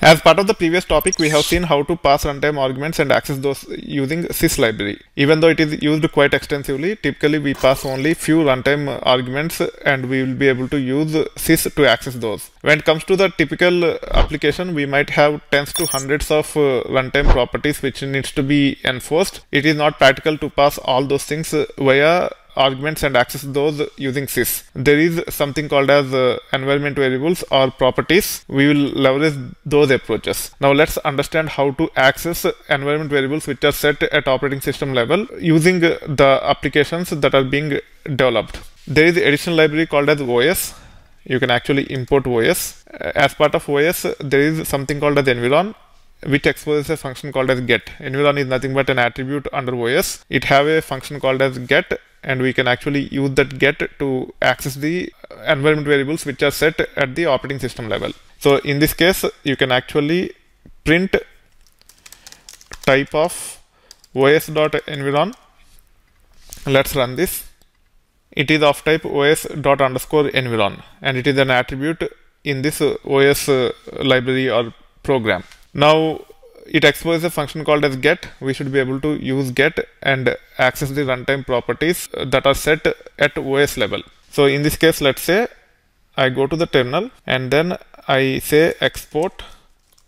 As part of the previous topic, we have seen how to pass runtime arguments and access those using sys library. Even though it is used quite extensively, typically we pass only few runtime arguments and we will be able to use sys to access those. When it comes to the typical application, we might have tens to hundreds of uh, runtime properties which needs to be enforced. It is not practical to pass all those things via arguments and access those using sys. There is something called as uh, environment variables or properties. We will leverage those approaches. Now let's understand how to access environment variables which are set at operating system level using the applications that are being developed. There is additional library called as OS you can actually import OS. As part of OS, there is something called as Envilon, which exposes a function called as get. Envilon is nothing but an attribute under OS. It have a function called as get, and we can actually use that get to access the environment variables which are set at the operating system level. So in this case, you can actually print type of os.environ. Let's run this. It is of type os.environ and it is an attribute in this OS uh, library or program. Now it exposes a function called as get, we should be able to use get and access the runtime properties that are set at OS level. So in this case, let's say I go to the terminal and then I say export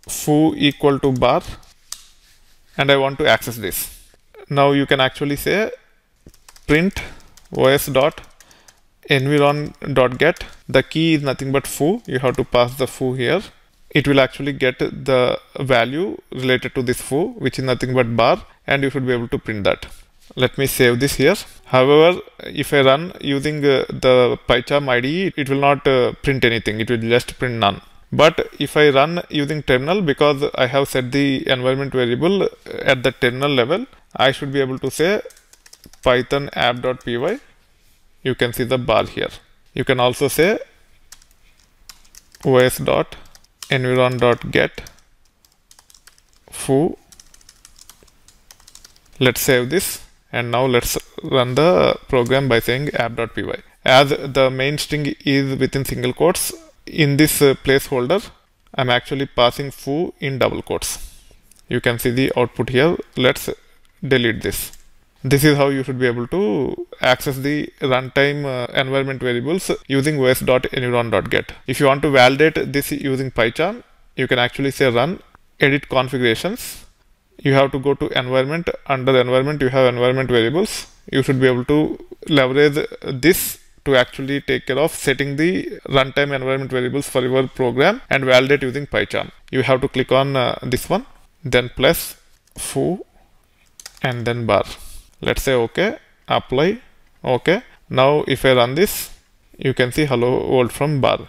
foo equal to bar and I want to access this. Now you can actually say print os dot environ dot get. The key is nothing but foo. You have to pass the foo here it will actually get the value related to this foo which is nothing but bar and you should be able to print that let me save this here however if i run using uh, the pycharm ide it will not uh, print anything it will just print none but if i run using terminal because i have set the environment variable uh, at the terminal level i should be able to say python app.py you can see the bar here you can also say os dot environ.get foo let's save this and now let's run the program by saying app.py as the main string is within single quotes in this uh, placeholder I'm actually passing foo in double quotes you can see the output here let's delete this this is how you should be able to access the runtime uh, environment variables using os.environ.get. If you want to validate this using PyCharm, you can actually say run edit configurations. You have to go to environment. Under environment, you have environment variables. You should be able to leverage this to actually take care of setting the runtime environment variables for your program and validate using PyCharm. You have to click on uh, this one, then plus foo and then bar let's say okay apply okay now if i run this you can see hello world from bar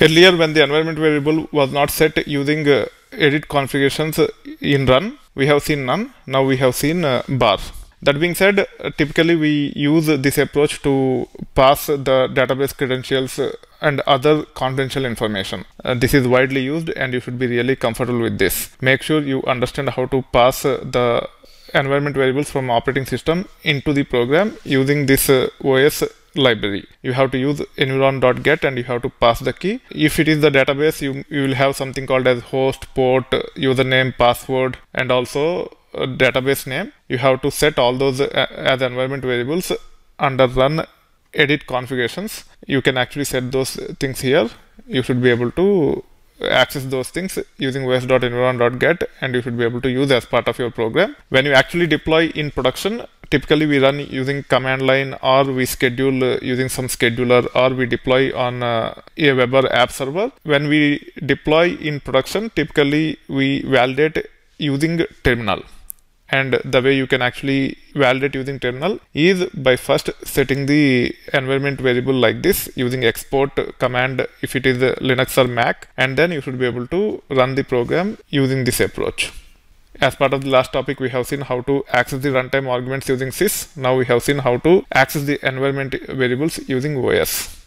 earlier when the environment variable was not set using uh, edit configurations uh, in run we have seen none now we have seen uh, bar that being said typically we use this approach to pass the database credentials uh, and other confidential information uh, this is widely used and you should be really comfortable with this make sure you understand how to pass uh, the environment variables from operating system into the program using this uh, OS library. You have to use environ.get and you have to pass the key. If it is the database, you, you will have something called as host, port, username, password, and also database name. You have to set all those uh, as environment variables under run edit configurations. You can actually set those things here. You should be able to access those things using os.environ.get and you should be able to use as part of your program. When you actually deploy in production, typically we run using command line or we schedule uh, using some scheduler or we deploy on uh, a Weber app server. When we deploy in production, typically we validate using terminal and the way you can actually validate using terminal is by first setting the environment variable like this using export command if it is Linux or Mac and then you should be able to run the program using this approach. As part of the last topic, we have seen how to access the runtime arguments using sys. Now we have seen how to access the environment variables using OS.